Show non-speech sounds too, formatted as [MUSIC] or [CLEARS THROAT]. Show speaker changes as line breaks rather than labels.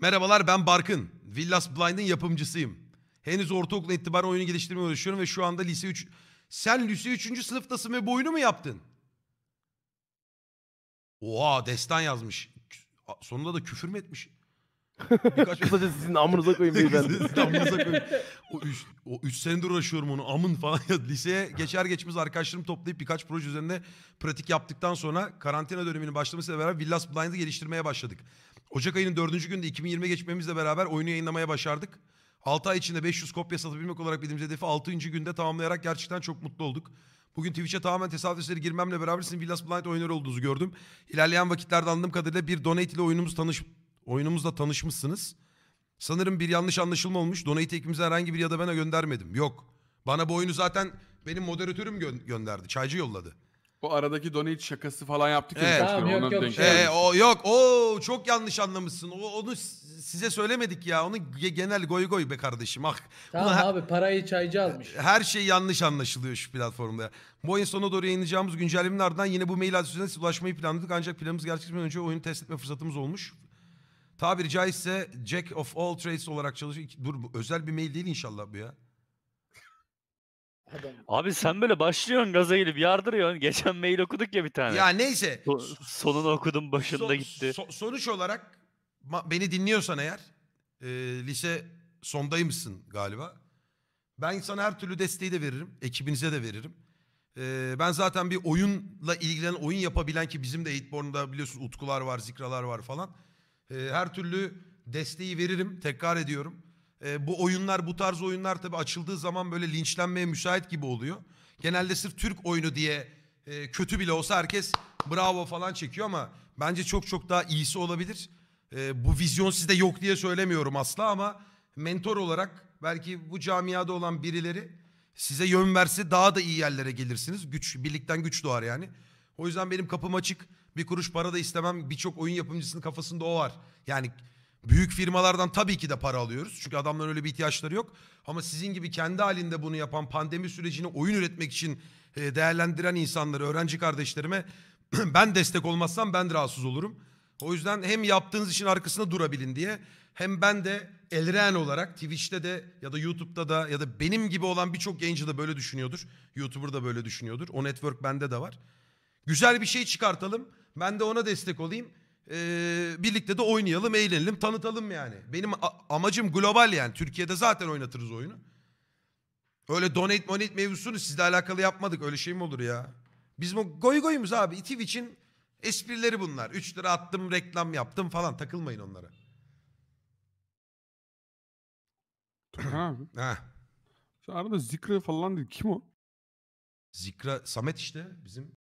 Merhabalar ben Barkın. Villas Blind'ın yapımcısıyım. Henüz ortaokul itibaren oyunu geliştirmeye uğraşıyorum ve şu anda lise 3... Sen lise 3. sınıftasın ve bu oyunu mu yaptın? Oha destan yazmış. Sonunda da küfür mü etmiş? Birkaç Kısaca sizin amınıza koyayım beyefendi. Amınıza koyayım. O 3 üç senedir uğraşıyorum onu. Amın falan. [LAUGHS] ya. Liseye geçer geçmez arkadaşlarım toplayıp birkaç proje üzerinde pratik yaptıktan sonra karantina döneminin başlamasıyla beraber Villas Blind'ı geliştirmeye başladık. Ocak ayının dördüncü günde 2020'ye geçmemizle beraber oyunu yayınlamaya başardık. 6 ay içinde 500 kopya satabilmek olarak bildiğimiz hedefi 6. günde tamamlayarak gerçekten çok mutlu olduk. Bugün Twitch'e tamamen tesadüf eseri girmemle beraber sizin Villas Blind oyunları olduğunuzu gördüm. İlerleyen vakitlerde anladığım kadarıyla bir donate ile oyunumuz tanış Oyunumuzla tanışmışsınız. Sanırım bir yanlış anlaşılma olmuş. Donate Tekimize herhangi bir ya da bana göndermedim. Yok. Bana bu oyunu zaten benim moderatörüm gö- gönderdi. Çaycı yolladı. O aradaki donate şakası falan yaptık Evet. Tamam, yok, yok, şey- Ee, o yok. O çok yanlış anlamışsın. O, onu size söylemedik ya. Onu genel goy goy be kardeşim. Ah. Tamam Ulan- abi parayı çaycı almış. Her şey yanlış anlaşılıyor şu platformda. Bu oyun sonuna doğru yayınlayacağımız güncellemenin ardından yine bu mail adresine ulaşmayı planladık. Ancak planımız gerçekleşmeden önce oyunu test etme fırsatımız olmuş tabiri caizse Jack of all trades olarak çalışıyor. Dur bu özel bir mail değil inşallah bu ya. Adam. Abi sen böyle başlıyorsun gaza gelip yardırıyorsun. [LAUGHS] Geçen mail okuduk ya bir tane. Ya neyse. So- sonunu okudum başında so- gitti. So- sonuç olarak beni dinliyorsan eğer e, lise sondaymışsın galiba. Ben sana her türlü desteği de veririm. Ekibinize de veririm. Ee, ben zaten bir oyunla ilgilenen, oyun yapabilen ki bizim de Eightborn'da biliyorsun Utkular var, Zikralar var falan. E, her türlü desteği veririm. Tekrar ediyorum. E, bu oyunlar, bu tarz oyunlar tabii açıldığı zaman böyle linçlenmeye müsait gibi oluyor. Genelde sırf Türk oyunu diye e, kötü bile olsa herkes bravo falan çekiyor ama bence çok çok daha iyisi olabilir. E, bu vizyon sizde yok diye söylemiyorum asla ama mentor olarak belki bu camiada olan birileri size yön verse daha da iyi yerlere gelirsiniz. Güç birlikten güç doğar yani. O yüzden benim kapım açık. Bir kuruş para da istemem. Birçok oyun yapımcısının kafasında o var. Yani büyük firmalardan tabii ki de para alıyoruz. Çünkü adamların öyle bir ihtiyaçları yok. Ama sizin gibi kendi halinde bunu yapan pandemi sürecini oyun üretmek için e, değerlendiren insanları, öğrenci kardeşlerime [CLEARS THROAT] ben destek olmazsam ben de rahatsız olurum. O yüzden hem yaptığınız için arkasında durabilin diye hem ben de Elren olarak Twitch'te de ya da YouTube'da da ya da benim gibi olan birçok genci de böyle düşünüyordur. YouTuber da böyle düşünüyordur. O network bende de var. Güzel bir şey çıkartalım. Ben de ona destek olayım. Ee, birlikte de oynayalım, eğlenelim, tanıtalım yani. Benim amacım global yani. Türkiye'de zaten oynatırız oyunu. Öyle donate monate mevzusunu sizle alakalı yapmadık. Öyle şey mi olur ya? Bizim bu goy goyumuz abi. Twitch'in esprileri bunlar. 3 lira attım, reklam yaptım falan. Takılmayın onlara. ha. [CLEARS THROAT] Şu arada Zikra falan dedi. Kim o? Zikra Samet işte bizim